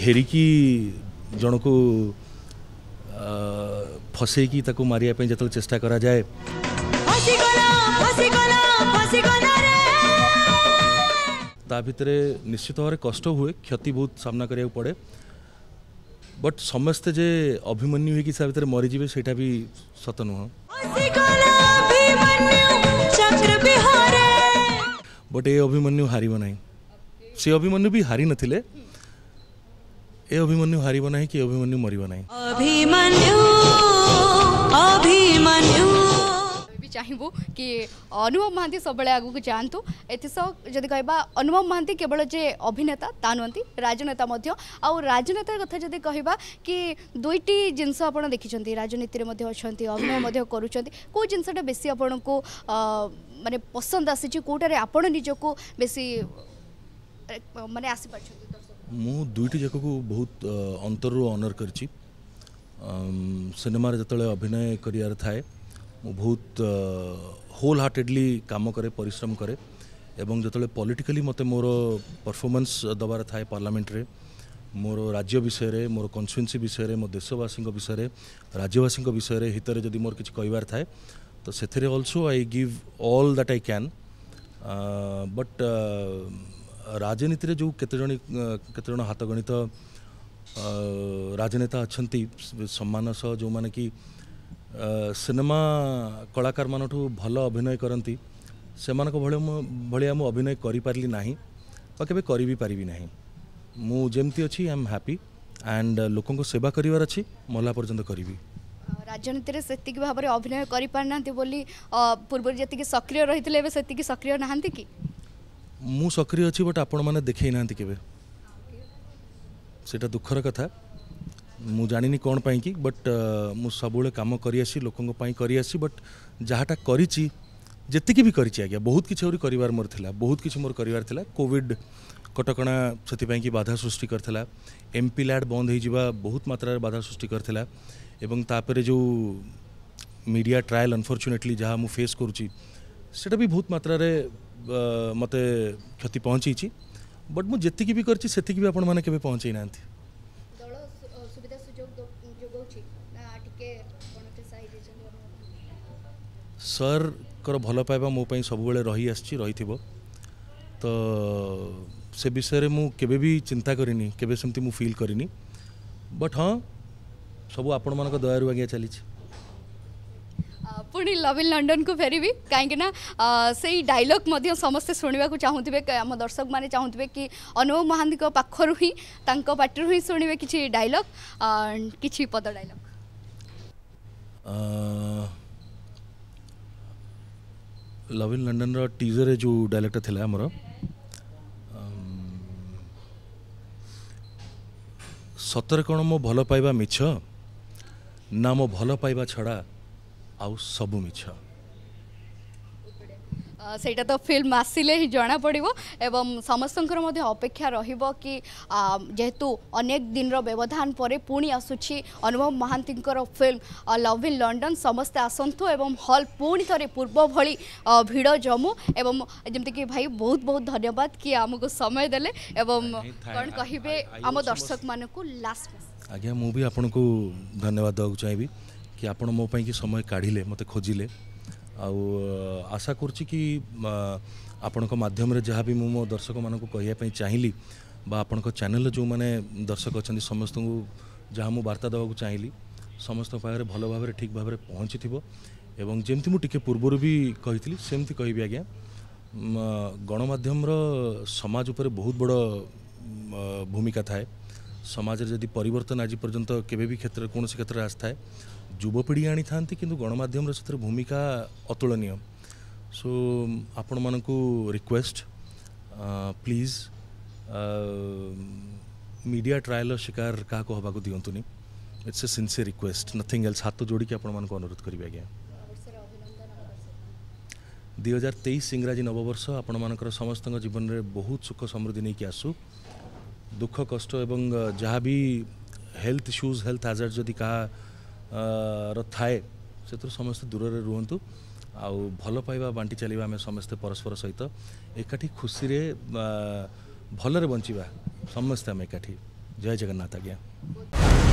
घेरिकी ଜଣକୁ ଫସେଇକି ତାକୁ ମାରିବା ପାଇଁ ଯେତେବେଳେ ଚେଷ୍ଟା କରାଯାଏ ତା ଭିତରେ ନିଶ୍ଚିତ ଭାବରେ କଷ୍ଟ ହୁଏ କ୍ଷତି ବହୁତ ସାମ୍ନା କରିବାକୁ ପଡ଼େ ବଟ୍ ସମସ୍ତେ ଯେ ଅଭିମନ୍ୟୁ ହେଇକି ତା ଭିତରେ ମରିଯିବେ ସେଇଟା ବି ସତ ନୁହଁ ବଟ୍ ଏ ଅଭିମନ୍ୟୁ ହାରିବ ନାହିଁ ସେ ଅଭିମନ୍ୟୁ ବି ହାରି ନଥିଲେ এ অভিমন্যু হারিব না কি অভিমন্যু মরিব না অভিমন্যু অভিমন্যু চাহিবু কি অনুভব মহান্তি সবুলে আগুক যাতে এসব যদি কহবা অনুভব মহান্তি কেবল যে অভিনেতা তা নুহতি রাজনেতা মধ্য আজনেতার কথা যদি কহবা কি দুইটি জিনিস আপনার দেখিছেন রাজনীতির মধ্যে অনেক অভিনয় মধ্যে করছেন কেউ জিনিসটা বেশি আপনার মানে পসন্দ আসিছে কোটার আপনার নিজকে বেশি মানে আসিপার ମୁଁ ଦୁଇଟି ଯାକକୁ ବହୁତ ଅନ୍ତରରୁ ଅନର୍ କରିଛି ସିନେମାରେ ଯେତେବେଳେ ଅଭିନୟ କରିବାର ଥାଏ ମୁଁ ବହୁତ ହୋଲ୍ ହାର୍ଟେଡ଼ଲି କାମ କରେ ପରିଶ୍ରମ କରେ ଏବଂ ଯେତେବେଳେ ପଲିଟିକାଲି ମୋତେ ମୋର ପରଫର୍ମାନ୍ସ ଦେବାର ଥାଏ ପାର୍ଲାମେଣ୍ଟରେ ମୋର ରାଜ୍ୟ ବିଷୟରେ ମୋର କନଷ୍ଟିଚୁଏନ୍ସି ବିଷୟରେ ମୋ ଦେଶବାସୀଙ୍କ ବିଷୟରେ ରାଜ୍ୟବାସୀଙ୍କ ବିଷୟରେ ହିତରେ ଯଦି ମୋର କିଛି କହିବାର ଥାଏ ତ ସେଥିରେ also I give all that I can but राजनीति में जो केत हाथ गणित राजनेता अच्छा सम्मान सह जो मैंने कि सिनेमा कलाकार मानु भल अभिनय करती से भाया मुझे अभिनय करना के पारिना मुमती अच्छी आई एम हापी एंड लोक सेवा कर अच्छी पर्यटन करी राजनीति में से भाव अभिनय कर पारिना पूर्व जी सक्रिय रही थे सक्रिय नहांती की ମୁଁ ସକ୍ରିୟ ଅଛି ବଟ୍ ଆପଣମାନେ ଦେଖେଇ ନାହାନ୍ତି କେବେ ସେଇଟା ଦୁଃଖର କଥା ମୁଁ ଜାଣିନି କ'ଣ ପାଇଁକି ବଟ୍ ମୁଁ ସବୁବେଳେ କାମ କରିଆସି ଲୋକଙ୍କ ପାଇଁ କରିଆସି ବଟ୍ ଯାହାଟା କରିଛି ଯେତିକି ବି କରିଛି ଆଜ୍ଞା ବହୁତ କିଛି ଆହୁରି କରିବାର ମୋର ଥିଲା ବହୁତ କିଛି ମୋର କରିବାର ଥିଲା କୋଭିଡ଼ କଟକଣା ସେଥିପାଇଁକି ବାଧା ସୃଷ୍ଟି କରିଥିଲା ଏମ୍ ପି ଲ୍ୟାଡ଼୍ ବନ୍ଦ ହୋଇଯିବା ବହୁତ ମାତ୍ରାରେ ବାଧା ସୃଷ୍ଟି କରିଥିଲା ଏବଂ ତାପରେ ଯେଉଁ ମିଡ଼ିଆ ଟ୍ରାଏଲ୍ ଅନଫର୍ଚୁନେଟଲି ଯାହା ମୁଁ ଫେସ୍ କରୁଛି সেটা ବି ବହୁତ ମାତ୍ରାରେ ମୋତେ କ୍ଷତି ପହଞ୍ଚେଇଛି ବଟ୍ ମୁଁ ଯେତିକି ବି କରିଛି ସେତିକି ବି ଆପଣମାନେ କେବେ ପହଞ୍ଚେଇ ନାହାନ୍ତି ସାର୍ଙ୍କର ଭଲ ପାଇବା ମୋ ପାଇଁ ସବୁବେଳେ ରହିଆସିଛି ରହିଥିବ ତ ସେ ବିଷୟରେ ମୁଁ କେବେ ବି ଚିନ୍ତା କରିନି କେବେ ସେମିତି ମୁଁ ଫିଲ୍ କରିନି ବଟ୍ ହଁ ସବୁ ଆପଣମାନଙ୍କ ଦୟାରୁ ଆଜ୍ଞା ଚାଲିଛି ପୁଣି ଲଭିନ୍ ଲଣ୍ଡନକୁ ଫେରିବି କାହିଁକିନା ସେଇ ଡାଇଲଗ୍ ମଧ୍ୟ ସମସ୍ତେ ଶୁଣିବାକୁ ଚାହୁଁଥିବେ ଆମ ଦର୍ଶକମାନେ ଚାହୁଁଥିବେ କି ଅନୁଭବ ମହାନ୍ତିଙ୍କ ପାଖରୁ ହିଁ ତାଙ୍କ ପାଟିରୁ ହିଁ ଶୁଣିବେ କିଛି ଡାଇଲଗ୍ କିଛି ପଦ ଡାଇଲଗ୍ ଲଭିନ୍ ଲଣ୍ଡନର ଟିଜରରେ ଯେଉଁ ଡାଇଲଗ୍ଟା ଥିଲା ଆମର ସତରେ କ'ଣ ମୋ ଭଲ ପାଇବା ମିଛ ନା ମୋ ଭଲ ପାଇବା ଛଡ଼ା ଆଉ ସବୁ ମିଛ ସେଇଟା ତ ଫିଲ୍ମ ଆସିଲେ ହିଁ ଜଣାପଡ଼ିବ ଏବଂ ସମସ୍ତଙ୍କର ମଧ୍ୟ ଅପେକ୍ଷା ରହିବ କି ଯେହେତୁ ଅନେକ ଦିନର ବ୍ୟବଧାନ ପରେ ପୁଣି ଆସୁଛି ଅନୁଭବ ମହାନ୍ତିଙ୍କର ଫିଲ୍ମ ଲଭ୍ ଇନ୍ ଲଣ୍ଡନ ସମସ୍ତେ ଆସନ୍ତୁ ଏବଂ ହଲ୍ ପୁଣି ଥରେ ପୂର୍ବ ଭଳି ଭିଡ଼ ଜମୁ ଏବଂ ଯେମିତିକି ଭାଇ ବହୁତ ବହୁତ ଧନ୍ୟବାଦ କି ଆମକୁ ସମୟ ଦେଲେ ଏବଂ କ'ଣ କହିବେ ଆମ ଦର୍ଶକମାନଙ୍କୁ ଲାଷ୍ଟ ଆଜ୍ଞା ମୁଁ ବି ଆପଣଙ୍କୁ ଧନ୍ୟବାଦ ଦେବାକୁ ଚାହିଁବି କି ଆପଣ ମୋ ପାଇଁକି ସମୟ କାଢ଼ିଲେ ମୋତେ ଖୋଜିଲେ ଆଉ ଆଶା କରୁଛି କି ଆପଣଙ୍କ ମାଧ୍ୟମରେ ଯାହା ବି ମୁଁ ମୋ ଦର୍ଶକମାନଙ୍କୁ କହିବା ପାଇଁ ଚାହିଁଲି ବା ଆପଣଙ୍କ ଚ୍ୟାନେଲ୍ର ଯେଉଁମାନେ ଦର୍ଶକ ଅଛନ୍ତି ସମସ୍ତଙ୍କୁ ଯାହା ମୁଁ ବାର୍ତ୍ତା ଦେବାକୁ ଚାହିଁଲି ସମସ୍ତଙ୍କ ପାଖରେ ଭଲ ଭାବରେ ଠିକ୍ ଭାବରେ ପହଞ୍ଚିଥିବ ଏବଂ ଯେମିତି ମୁଁ ଟିକିଏ ପୂର୍ବରୁ ବି କହିଥିଲି ସେମିତି କହିବି ଆଜ୍ଞା ଗଣମାଧ୍ୟମର ସମାଜ ଉପରେ ବହୁତ ବଡ଼ ଭୂମିକା ଥାଏ ସମାଜରେ ଯଦି ପରିବର୍ତ୍ତନ ଆଜି ପର୍ଯ୍ୟନ୍ତ କେବେ ବି କ୍ଷେତ୍ର କୌଣସି କ୍ଷେତ୍ରରେ ଆସିଥାଏ ଯୁବପିଢ଼ି ଆଣିଥାନ୍ତି କିନ୍ତୁ ଗଣମାଧ୍ୟମର ସେଥିରେ ଭୂମିକା ଅତୁଳନୀୟ ସୋ ଆପଣମାନଙ୍କୁ ରିକ୍ୱେଷ୍ଟ ପ୍ଲିଜ୍ ମିଡ଼ିଆ ଟ୍ରାଏଲ୍ର ଶିକାର କାହାକୁ ହେବାକୁ ଦିଅନ୍ତୁନି it's a sincere request nothing else ହାତ ଯୋଡ଼ିକି ଆପଣମାନଙ୍କୁ ଅନୁରୋଧ କରିବି ଆଜ୍ଞା ଦୁଇ ହଜାର ତେଇଶ ଇଂରାଜୀ ନବବର୍ଷ ଆପଣମାନଙ୍କର ସମସ୍ତଙ୍କ ଜୀବନରେ ବହୁତ ସୁଖ ସମୃଦ୍ଧି ନେଇକି ଆସୁ ଦୁଃଖ କଷ୍ଟ ଏବଂ ଯାହା ବି ହେଲ୍ଥ ଇସ୍ୟୁଜ୍ ହେଲ୍ଥ ହାଜାର୍ଡ଼ ଯଦି କାହାର ଥାଏ ସେଥିରୁ ସମସ୍ତେ ଦୂରରେ ରୁହନ୍ତୁ ଆଉ ଭଲ ପାଇବା ବାଣ୍ଟି ଚାଲିବା ଆମେ ସମସ୍ତେ ପରସ୍ପର ସହିତ ଏକାଠି ଖୁସିରେ ଭଲରେ ବଞ୍ଚିବା ସମସ୍ତେ ଆମେ ଏକାଠି ଜୟ ଜଗନ୍ନାଥ ଆଜ୍ଞା